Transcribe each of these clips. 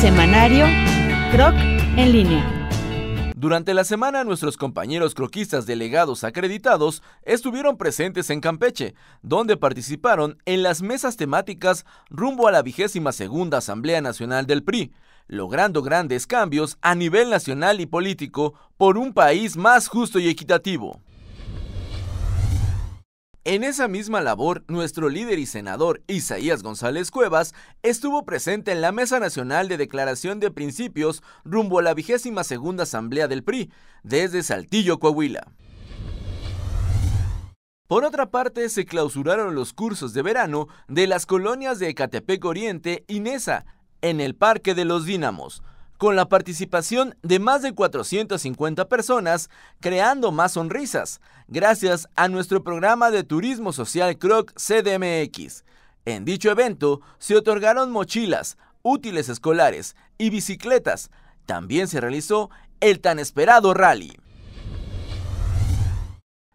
Semanario Croc en línea. Durante la semana nuestros compañeros croquistas delegados acreditados estuvieron presentes en Campeche, donde participaron en las mesas temáticas rumbo a la vigésima segunda Asamblea Nacional del PRI, logrando grandes cambios a nivel nacional y político por un país más justo y equitativo. En esa misma labor, nuestro líder y senador Isaías González Cuevas estuvo presente en la Mesa Nacional de Declaración de Principios rumbo a la vigésima segunda Asamblea del PRI, desde Saltillo, Coahuila. Por otra parte, se clausuraron los cursos de verano de las colonias de Ecatepec Oriente y Nesa, en el Parque de los Dínamos, con la participación de más de 450 personas, creando más sonrisas, gracias a nuestro programa de turismo social Croc CDMX. En dicho evento se otorgaron mochilas, útiles escolares y bicicletas. También se realizó el tan esperado rally.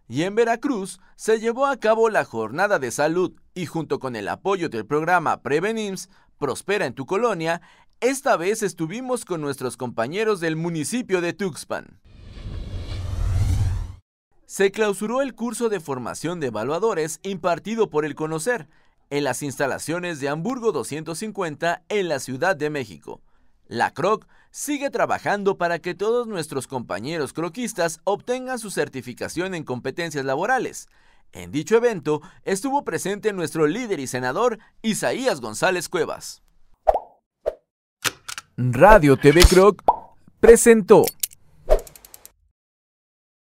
Y en Veracruz se llevó a cabo la jornada de salud y junto con el apoyo del programa Prevenims, Prospera en tu colonia, esta vez estuvimos con nuestros compañeros del municipio de Tuxpan. Se clausuró el curso de formación de evaluadores impartido por el Conocer en las instalaciones de Hamburgo 250 en la Ciudad de México. La CROC sigue trabajando para que todos nuestros compañeros croquistas obtengan su certificación en competencias laborales. En dicho evento estuvo presente nuestro líder y senador Isaías González Cuevas. Radio TV Croc presentó.